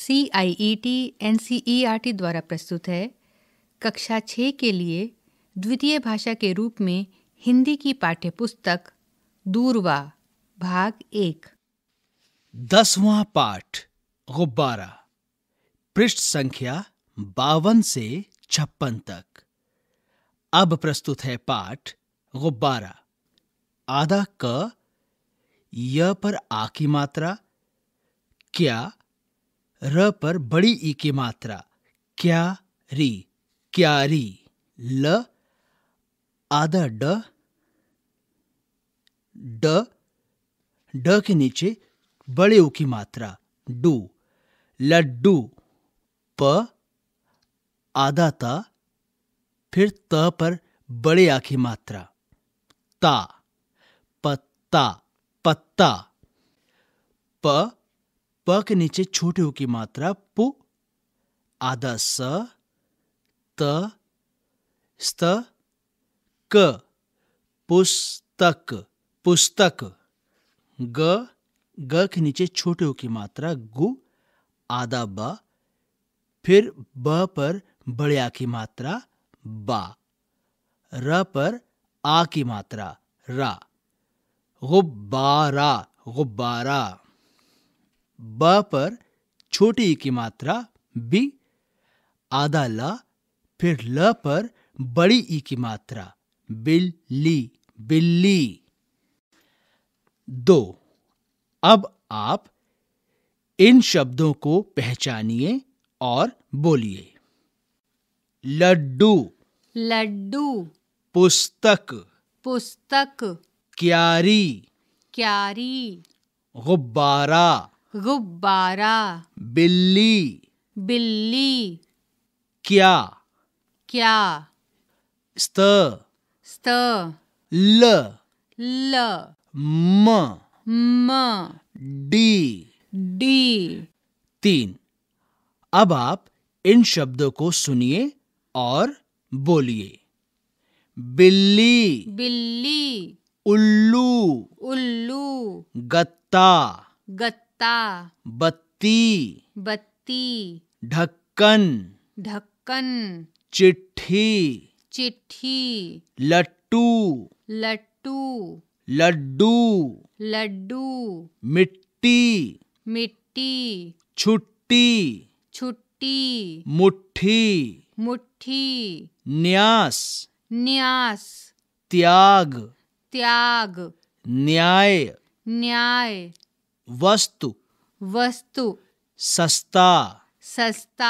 C I E T N C E R T द्वारा प्रस्तुत है कक्षा छ के लिए द्वितीय भाषा के रूप में हिंदी की पाठ्यपुस्तक दूरवा भाग एक दसवां पाठ गुब्बारा पृष्ठ संख्या बावन से छप्पन तक अब प्रस्तुत है पाठ गुब्बारा आधा क य पर आ की मात्रा क्या र पर बड़ी ई की मात्रा क्या री क्या री ल आधा ड ड ड के नीचे बड़े ऊ की मात्रा डू लड्डू प आधा ता फिर त पर बड़े आ की मात्रा ता पत्ता पत्ता प प के नीचे छोटे हो की मात्रा पु आधा स त स्त क पुस्तक पुस्तक ग ग के नीचे छोटे हो की मात्रा गु आधा ब फिर ब पर बड़े आ की मात्रा बा र पर आ की मात्रा रा गुब्बारा गुब्बारा ब पर छोटी ई e की मात्रा बी आधा ल फिर ल पर बड़ी ई e की मात्रा बिल्ली बिल्ली दो अब आप इन शब्दों को पहचानिए और बोलिए लड्डू लड्डू पुस्तक पुस्तक क्यारी क्यारी गुब्बारा गुब्बारा बिल्ली बिल्ली क्या क्या स्त स्त ल ल म म डी डी तीन अब आप इन शब्दों को सुनिए और बोलिए बिल्ली बिल्ली उल्लू उल्लू गत्ता गत्ता बत्ता बत्ती बत्ती ढक्कन ढक्कन चिट्ठी चिट्ठी लट्टू लट्टू लड्डू लड्डू मिट्टी मिट्टी छुट्टी छुट्टी मुट्ठी मुट्ठी न्यास न्यास त्याग त्याग न्याय न्याय वस्तु वस्तु सस्ता सस्ता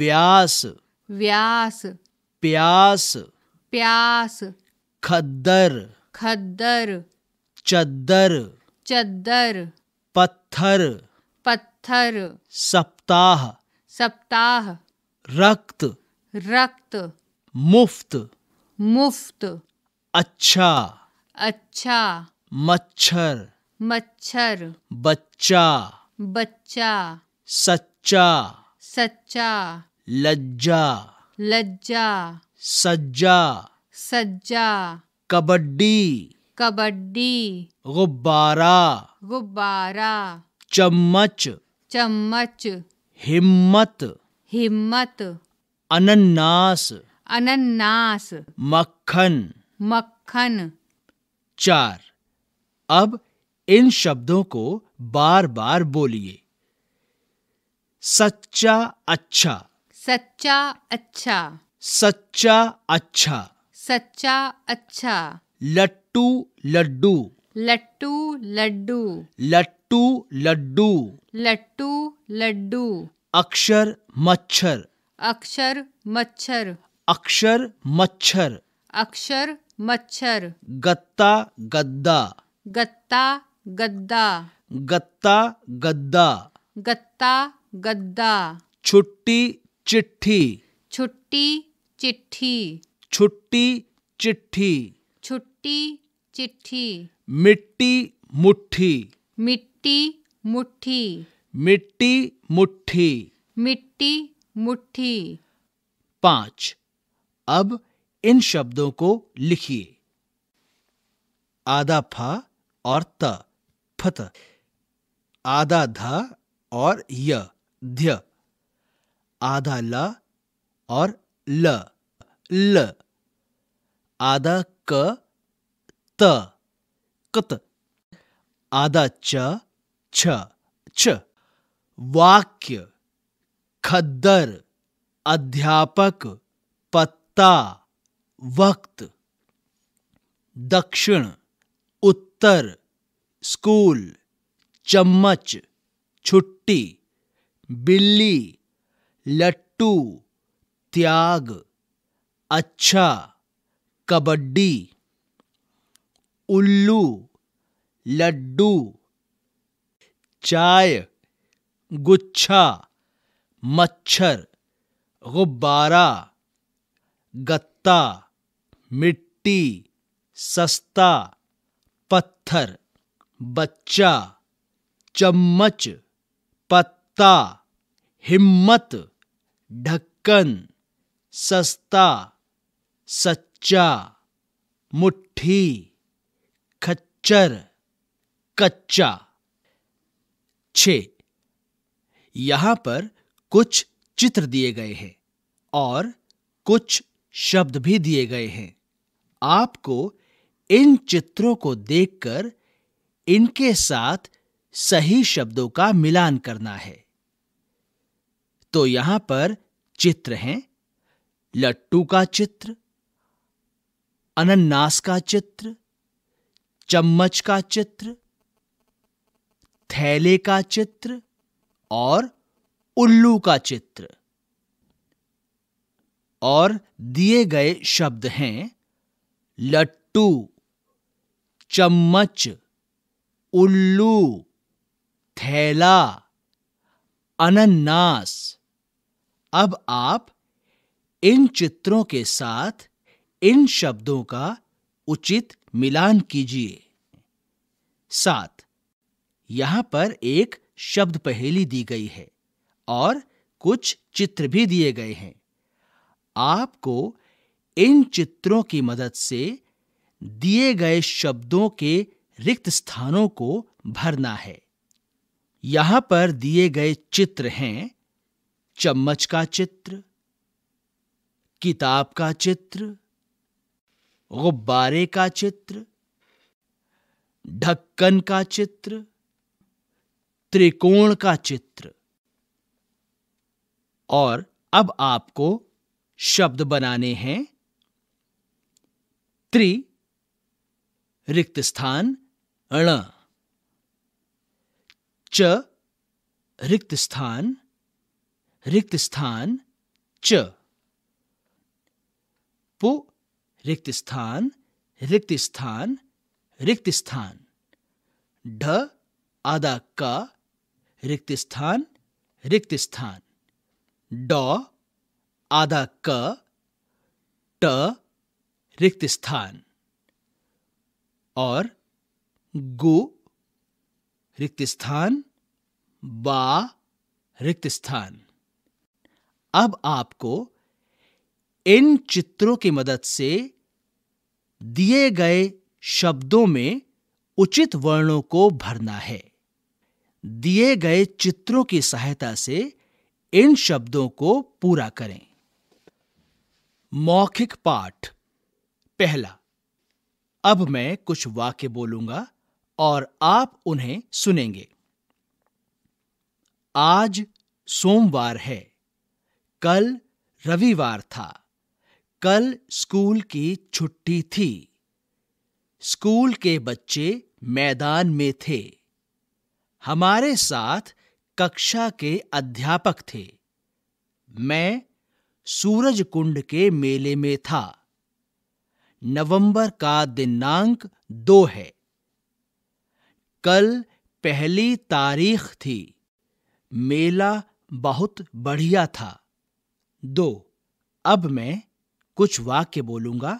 व्यास व्यास प्यास प्यास खद्दर खद्दर चद्दर चद्दर पत्थर पत्थर सप्ताह सप्ताह रक्त रक्त मुफ्त मुफ्त अच्छा अच्छा मच्छर मच्छर बच्चा बच्चा सच्चा सच्चा लज्जा लज्जा सज्जा सज्जा कबड्डी कबड्डी गुब्बारा गुब्बारा चम्मच चम्मच हिम्मत हिम्मत अनन्नास अनन्नास मक्खन मक्खन चार अब इन शब्दों को बार बार बोलिए सच्चा अच्छा सच्चा अच्छा सच्चा अच्छा सच्चा अच्छा लट्टू लड्डू लट्टू लड्डू लट्टू लड्डू लट्टू लड्डू अक्षर मच्छर अक्षर मच्छर अक्षर मच्छर अक्षर मच्छर गत्ता गद्दा गत्ता गद्दा गत्ता गद्दा गत्ता गद्दा छुट्टी चिट्ठी छुट्टी चिट्ठी छुट्टी चिट्ठी छुट्टी चिट्ठी मिट्टी मुट्ठी मिट्टी मुट्ठी मिट्टी मुट्ठी मिट्टी मुट्ठी पांच अब इन शब्दों को लिखिए आधा फा और त फत आधा ध और य ध्य आधा ल और ल ल आधा क त कत आधा च छ छ वाक्य खद्दर अध्यापक पत्ता वक्त दक्षिण उत्तर स्कूल चम्मच छुट्टी बिल्ली लट्टू त्याग अच्छा कबड्डी उल्लू लड्डू चाय गुच्छा मच्छर गुब्बारा गत्ता मिट्टी सस्ता पत्थर बच्चा चम्मच पत्ता हिम्मत ढक्कन सस्ता सच्चा मुट्ठी खच्चर कच्चा छ यहां पर कुछ चित्र दिए गए हैं और कुछ शब्द भी दिए गए हैं आपको इन चित्रों को देखकर इनके साथ सही शब्दों का मिलान करना है तो यहां पर चित्र हैं लट्टू का चित्र अनन्नास का चित्र चम्मच का चित्र थैले का चित्र और उल्लू का चित्र और दिए गए शब्द हैं लट्टू चम्मच उल्लू थैला अनन्नास अब आप इन चित्रों के साथ इन शब्दों का उचित मिलान कीजिए सात यहां पर एक शब्द पहेली दी गई है और कुछ चित्र भी दिए गए हैं आपको इन चित्रों की मदद से दिए गए शब्दों के रिक्त स्थानों को भरना है यहां पर दिए गए चित्र हैं चम्मच का चित्र किताब का चित्र गुब्बारे का चित्र ढक्कन का चित्र त्रिकोण का चित्र और अब आपको शब्द बनाने हैं त्रि रिक्त स्थान अण च रिक्त स्थान रिक्त स्थान च पु रिक्त स्थान रिक्त स्थान रिक्त स्थान ढ आदा का रिक्त स्थान रिक्त स्थान ड आदा क ट रिक्त स्थान और गु रिक्त स्थान बा रिक्त स्थान अब आपको इन चित्रों की मदद से दिए गए शब्दों में उचित वर्णों को भरना है दिए गए चित्रों की सहायता से इन शब्दों को पूरा करें मौखिक पाठ पहला अब मैं कुछ वाक्य बोलूंगा और आप उन्हें सुनेंगे आज सोमवार है कल रविवार था कल स्कूल की छुट्टी थी स्कूल के बच्चे मैदान में थे हमारे साथ कक्षा के अध्यापक थे मैं सूरज कुंड के मेले में था नवंबर का दिनांक दो है कल पहली तारीख थी मेला बहुत बढ़िया था दो अब मैं कुछ वाक्य बोलूंगा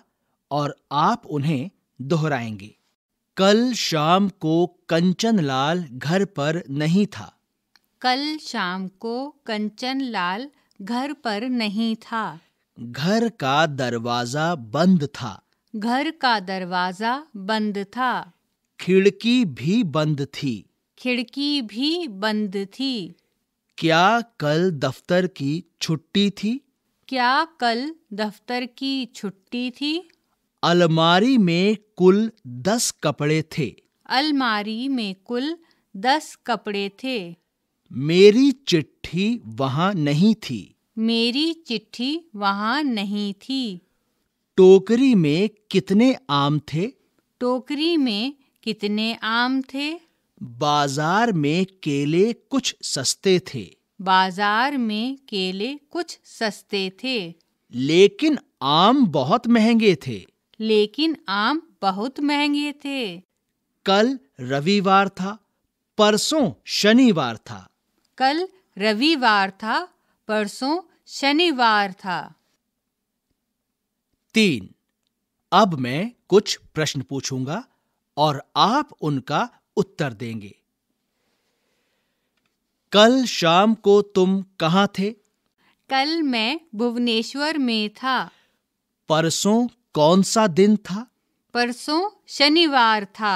और आप उन्हें दोहराएंगे कल शाम को कंचनलाल घर पर नहीं था कल शाम को कंचनलाल घर पर नहीं था घर का दरवाजा बंद था घर का दरवाजा बंद था खिड़की भी बंद थी खिड़की भी बंद थी क्या कल दफ्तर की छुट्टी थी क्या कल दफ्तर की छुट्टी थी अलमारी में कुल दस कपड़े थे अलमारी में कुल दस कपड़े थे मेरी चिट्ठी वहाँ नहीं थी मेरी चिट्ठी वहाँ नहीं थी टोकरी में कितने आम थे टोकरी में कितने आम थे बाजार में केले कुछ सस्ते थे बाजार में केले कुछ सस्ते थे लेकिन आम बहुत महंगे थे लेकिन आम बहुत महंगे थे कल रविवार था परसों शनिवार था कल रविवार था परसों शनिवार था तीन अब मैं कुछ प्रश्न पूछूंगा और आप उनका उत्तर देंगे कल शाम को तुम कहाँ थे कल मैं भुवनेश्वर में था परसों कौन सा दिन था परसों शनिवार था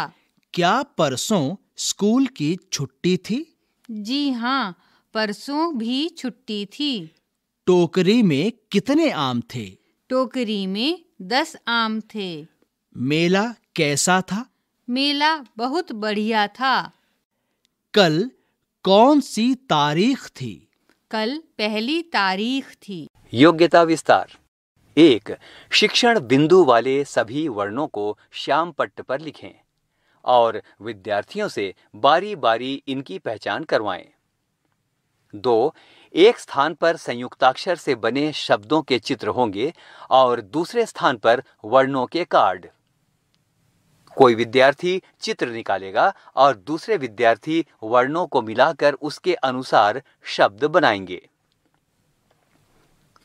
क्या परसों स्कूल की छुट्टी थी जी हाँ परसों भी छुट्टी थी टोकरी में कितने आम थे टोकरी में दस आम थे मेला कैसा था मेला बहुत बढ़िया था कल कौन सी तारीख थी कल पहली तारीख थी योग्यता विस्तार एक शिक्षण बिंदु वाले सभी वर्णों को श्याम पट्ट पर लिखें और विद्यार्थियों से बारी बारी इनकी पहचान करवाएं दो एक स्थान पर संयुक्ताक्षर से बने शब्दों के चित्र होंगे और दूसरे स्थान पर वर्णों के कार्ड कोई विद्यार्थी चित्र निकालेगा और दूसरे विद्यार्थी वर्णों को मिलाकर उसके अनुसार शब्द बनाएंगे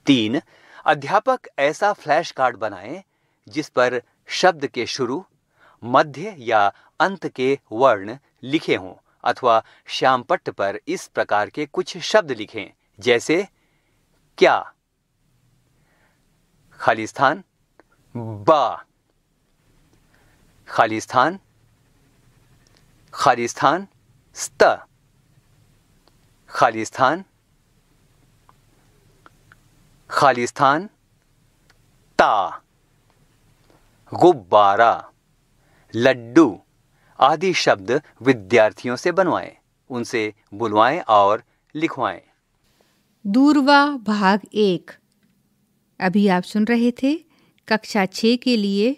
तीन अध्यापक ऐसा फ्लैश कार्ड बनाए जिस पर शब्द के शुरू मध्य या अंत के वर्ण लिखे हों अथवा श्यामपट्ट पर इस प्रकार के कुछ शब्द लिखें जैसे क्या खालिस्तान बा खालिस्थान खालिस्थान स्त खालिस्तान खालिस्तान ता गुब्बारा लड्डू आदि शब्द विद्यार्थियों से बनवाएं उनसे बुलवाएं और लिखवाएं दूरवा भाग एक अभी आप सुन रहे थे कक्षा छ के लिए